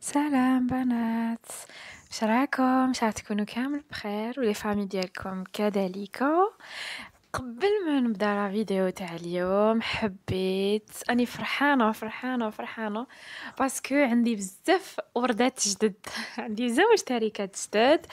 سلام بنات شراكم شعر تكونوا كامل بخير ولي فامي ديالكم كذلك قبل ما نبدا لا فيديو تاع اليوم حبيت اني فرحانه فرحانه فرحانه باسكو عندي بزاف وردات جدد عندي زوج تاريكات جدد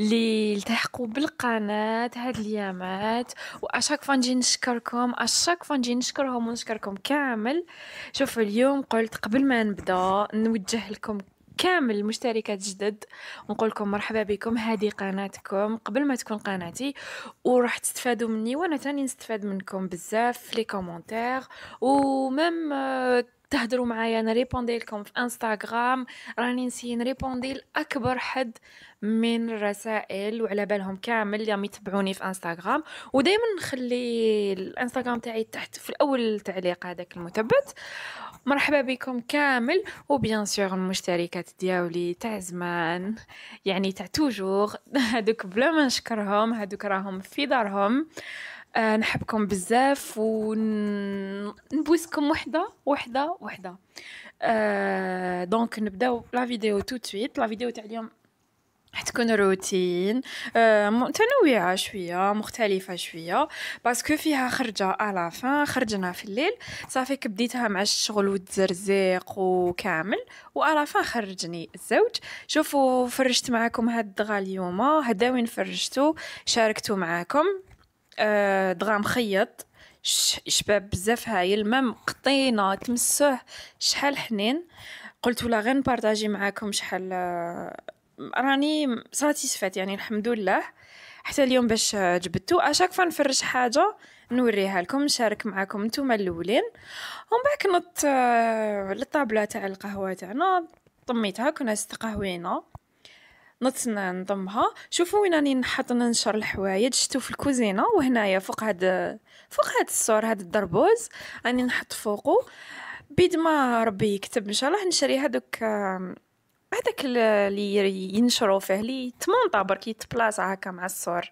اللي التحقوا بالقناه هاد الايامات واشاك فان نجي نشكركم اشاك فان نجي نشكرهم ونشكركم كامل شوفوا اليوم قلت قبل ما نبدا نوجه لكم كامل المشتركات جدد ونقول لكم مرحبا بكم هذه قناتكم قبل ما تكون قناتي وراح تستفادوا مني وانا تاني نستفاد منكم بزاف في لي كومونتير ومام آه، تهدروا معايا نريبوندي لكم في انستغرام راني نسي نريبوندي لاكبر حد من الرسائل وعلى بالهم كامل اللي يتبعوني في انستغرام ودائما نخلي الانستغرام تاعي تحت في الاول تعليق هذاك المثبت مرحبا بكم كامل وبيان سور المشتركات دياولي تاع زمان يعني تاع توجور هادوك بلا ما نشكرهم هادوك راهم في دارهم أه نحبكم بزاف ونبوسكم وحده وحده وحده أه دونك نبداو لا فيديو تو سويت لا فيديو تاع اليوم حتكون روتين آه، متنوعة شوية مختلفة شوية باسكو فيها خرجة على فان خرجنا في الليل صافي بديتها مع الشغل والزرزيق وكامل وعلى فان خرجني الزوج شوفوا فرجت معكم هاد الدغا اليوم هدا وين فرجتو شاركتو معاكم آه، دغا مخيط شباب بزاف هايل مام قطينه تمسوه شحال حنين قلت ولا غير نبارطاجي معاكم شحال آه، راني ساتيسفات يعني الحمد لله حتى اليوم باش جبدتو اشاك فان نفرش حاجه نوريها لكم نشارك معكم نتوما الاولين ومن بعد كنت آه، للطابله تاع القهوه تاعنا طميتها كنا استقهوينا قهوينا نط نضمها شوفوا وين راني نحط ننشر الحوايج شفتوا في الكوزينه وهنايا فوق هاد فوق هاد السور هاد الدربوز راني نحط فوقه بيد ما ربي يكتب ان شاء الله نشري هذوك هذاك اللي ينشروا فيه لي تمونطا برك يتبلاصا هكا مع الصور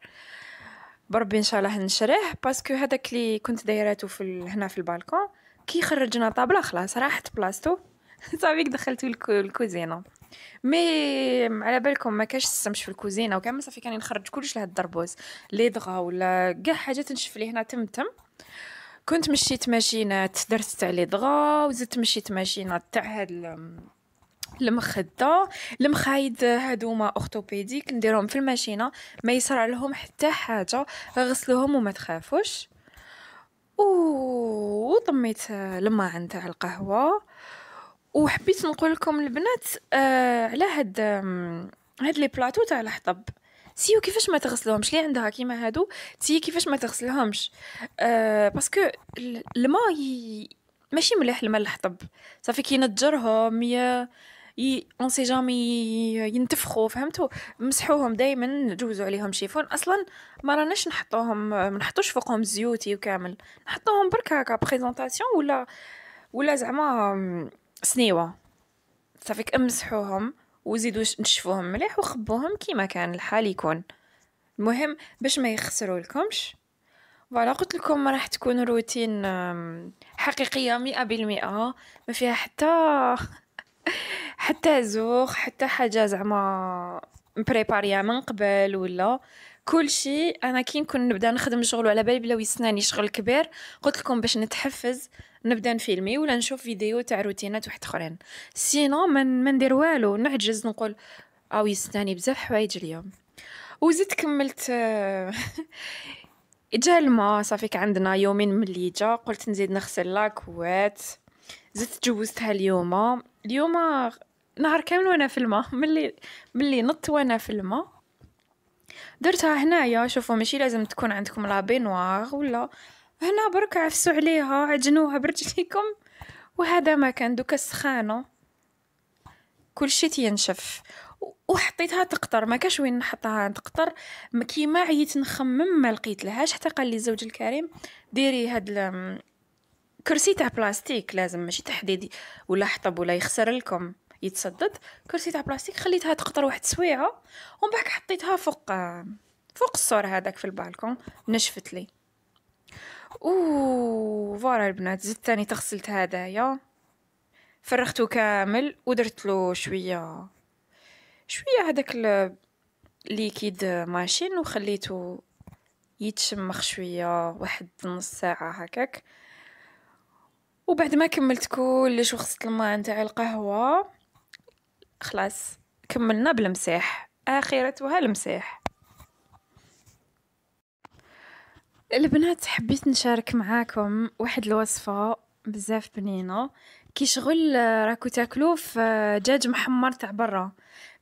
بربي ان شاء الله نشريه باسكو هذاك اللي كنت دايراتو في ال... هنا في البالكون كي خرجنا طابله خلاص راحت بلاصتو صافيك دخلتو الكو... الكوزينه مي على بالكم ما كاش السمش في الكوزينه وكامل صافي كان نخرج كلش لهاد الدربوز لي دغا ولا كاع حاجه تنشف لي هنا تم تم كنت مشيت ماشينات درت تاع لي دغا وزدت مشيت ماشينات تاع هاد المخدة المخايد هادوما اورتوبيديك نديرهم في الماشينه ما يصرع لهم حتى حاجه غسلوهم وما تخافوش وطميت لما عند القهوه وحبيت نقول لكم البنات آه على هاد هاد لي بلاطو تاع الحطب سيو كيفاش ما تغسلهمش لي عندها كيما هادو تي كيفاش ما تغسلهمش آه باسكو الماء ماشي مليح الماء الحطب صافي كي نتجرهم يا اون سي جامي ينتفخوا فهمتوا مسحوهم دائما جوزوا عليهم شيفون اصلا ما راناش نحطوهم ما نحطوش فوقهم زيوتي وكامل نحطوهم برك هكا بريزونطاسيون ولا ولا زعما سنيوه صافيك امسحوهم وزيدوا نشفوهم مليح وخبوهم كيما كان الحال يكون المهم باش ما يخسروا لكمش فوالا قلت لكم راح تكون روتين حقيقيه مئة بالمئة ما فيها حتى حتى زوغ حتى حاجه زعما مبريباريا من قبل ولا كل شيء انا كي نكون نبدا نخدم شغل على بالي بلا يسناني شغل كبير قلت لكم باش نتحفز نبدا نفيلمي ولا نشوف فيديو تاع روتينات واحد اخرين سينو ما ندير والو نعجز نقول او آه يسناني بزاف حوايج اليوم وزدت كملت جا الماء صافي عندنا يومين ملي جا قلت نزيد نغسل لاكوات زدت جوزتها اليوم اليوم نهار كامل وانا في الماء ملي ملي نط وانا في الماء درتها هنايا شوفوا ماشي لازم تكون عندكم لا بينوار ولا هنا برك عفسوا عليها عجنوها برجليكم وهذا ما كان دوك السخانه كلشي تينشف وحطيتها تقطر ما كاش وين نحطها تقطر كيما عييت نخمم ما لقيت لهاش حتى قال لي الزوج الكريم ديري هاد كرسي تاع بلاستيك لازم ماشي تحديدي ولا حطب ولا يخسر لكم يتسدد كرسي تاع بلاستيك خليتها تقطر واحد السويعه ومن بعد حطيتها فوق فوق السور هذاك في البالكون نشفت لي او فوالا البنات زدت ثاني تغسلت هدايا فرغته كامل ودرت له شويه شويه هذاك ليكيد ماشين وخليته يتشمخ شويه واحد نص ساعه هكاك وبعد ما كملت كلش وغسلت الماء نتاع القهوه خلاص كملنا بالمساح آخرتها المساح البنات حبيت نشارك معاكم واحد الوصفة بزاف بنينة كي شغل راكو تاكلوه في دجاج محمر تاع برا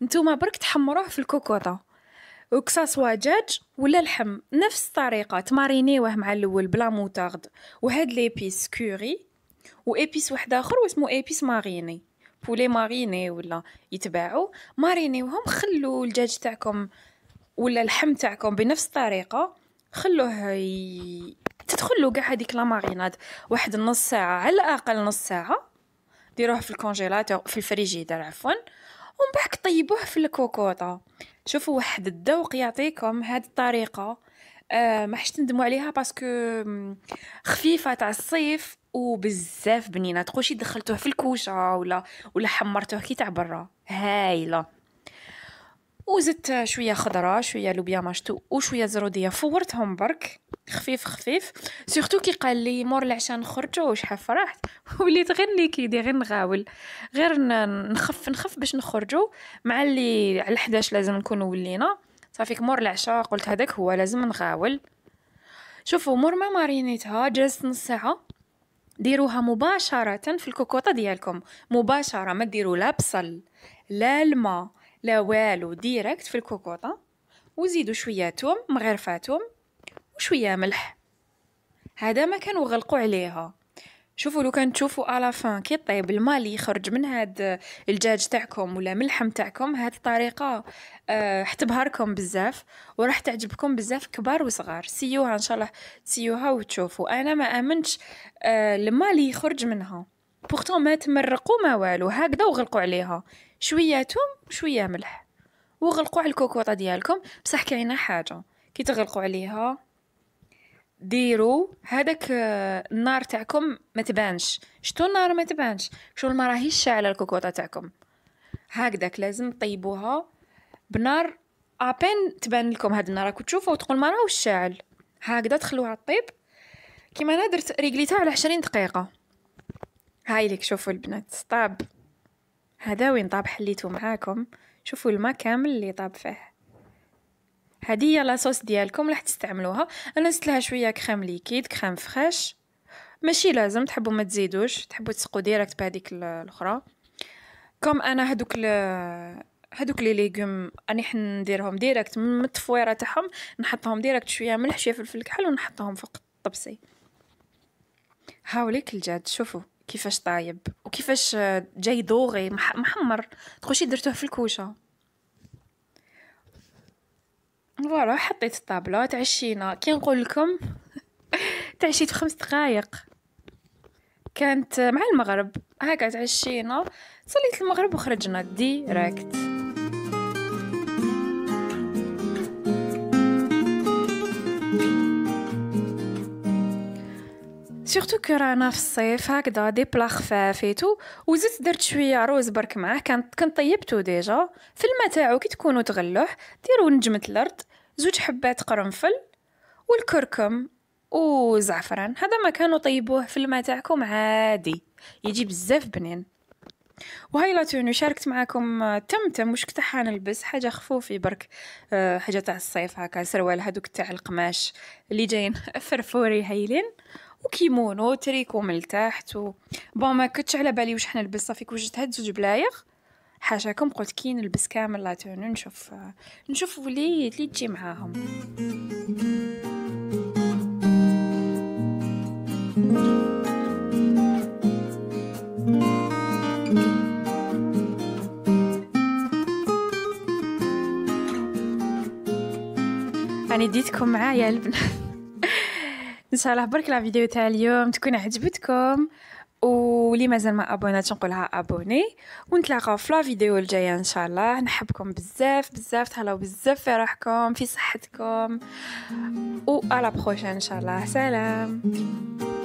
نتوما برك تحمروه في الكوكوطة وكساسوا دجاج ولا لحم نفس الطريقة تمارينيوه مع الأول بلا موتارد وهاد ليبيس كوري وإبيس واحد آخر واسمو إبيس ماريني بولي ماريني ولا يتباعوا مارينيوهم خلوا الدجاج تاعكم ولا اللحم تاعكم بنفس الطريقه خلوه ي... تدخلوا كاع هذيك لا ماريناد واحد نص ساعه على الاقل نص ساعه ديروه في الكونجيلاتور في الفريجيدر عفوا ومن بعد طيبوه في الكوكوطه شوفوا واحد الذوق يعطيكم هذه الطريقه آه ما حش تندموا عليها باسكو خفيفه تاع الصيف وبزاف بنينه تقولي دخلتوه في الكوشه ولا ولا حمرتوه كي تاع برا هايله وزدت شويه خضره شويه لوبيا ماشتو وشويه زروديه فورتهم برك خفيف خفيف سورتو كي قال لي مور العشاء نخرجوا شحال فرحت وليت غير نيكيدي غير نغاول غير نخف نخف باش نخرجوا مع اللي على 11 لازم نكونوا ولينا صافي مور العشاء قلت هذاك هو لازم نغاول شوفوا مور ما مارينيتها جلست نص ساعه ديروها مباشرة في الكوكوطة ديالكم مباشرة ما ديروا لا بصل لا الماء لا والو ديريكت في الكوكوطة وزيدوا شوية توم مغرفة توم وشوية ملح هذا ما كانوا غلقوا عليها شوفوا لو كان تشوفوا على فان كي طيب الماء اللي يخرج من هاد الجاج تاعكم ولا ملحم تاعكم هاد الطريقه أه حتبهركم بزاف وراح تعجبكم بزاف كبار وصغار سيوها ان شاء الله سيوها وتشوفوا انا ما امنش أه الماء اللي يخرج منها بورتون ما تمرقوا ما والو هكذا وغلقوا عليها شويه توم شويه ملح وغلقوا على الكوكوطه ديالكم بصح كاينه حاجه كي تغلقوا عليها ديروا هذاك آه، النار تاعكم ما تبانش شتو النار ما تبانش شو ما راهيش شاعله الكوكوطه تاعكم هكذاك لازم طيبوها بنار ابين تبان لكم هاد النار راكو تشوفوا وتقول ما راهوش شاعل هكذا تخلوها طيب كيما انا درت ريقليتها على 20 دقيقه هاي لك شوفوا البنات طاب هذا وين طاب حليته معاكم شوفوا الماء كامل اللي طاب فيه هذه هي لاصوص ديالكم راح تستعملوها انا زدت لها شويه كريم ليكيد كريم فريش ماشي لازم تحبوا ما تزيدوش تحبوا تسقوا ديريكت بهذيك الاخرى كوم انا هذوك هذوك لي ليغوم راني حنديرهم ديريكت من التفويره تاعهم نحطهم ديريكت شويه ملح شويه فلفل كحل ونحطهم فوق الطبسي هاوليك الجاد شوفوا كيفاش طايب وكيفاش جاي دوغي محمر تقولي درتوه في الكوشه فوالا حطيت الطابلو تعشينا كي نقول لكم تعشيت خمس دقائق كانت مع المغرب هكا تعشينا صليت المغرب وخرجنا ديراكت سورتو كو رانا في الصيف هكذا دي بلا خفافيتو وزدت درت شويه روز برك معاه كانت كنت كنطيبتو ديجا في الماء تاعو كي تكونو تغلوح ديرو نجمه الارض زوج حبات قرنفل والكركم وزعفران هذا ما كانوا طيبوه في الماء تاعكم عادي يجي بزاف بنين وهاي لاتوني شاركت معاكم تمتم واش كنت حنلبس حاجه خفوفي برك آه، حاجه تاع الصيف هكا سروال هذوك تاع القماش اللي جايين فرفوري هايلين وكيمونو تريكو من التحت و بون ما كنتش على بالي واش حنلبس صافي كوجدت هاد زوج بلايغ حاشاكم قلت كي نلبس كامل تونو نشوف نشوف وليد اللي تجي معاهم راني ديتكم معايا البنات ان شاء الله برك لا فيديو تاع اليوم تكون عجبتكم ولي مازال ما ابوناتش نقولها ابوني ونتلاقاو في لا فيديو الجايه ان شاء الله نحبكم بزاف بزاف تهلاو بزاف في روحكم في صحتكم و ا بروشين ان شاء الله سلام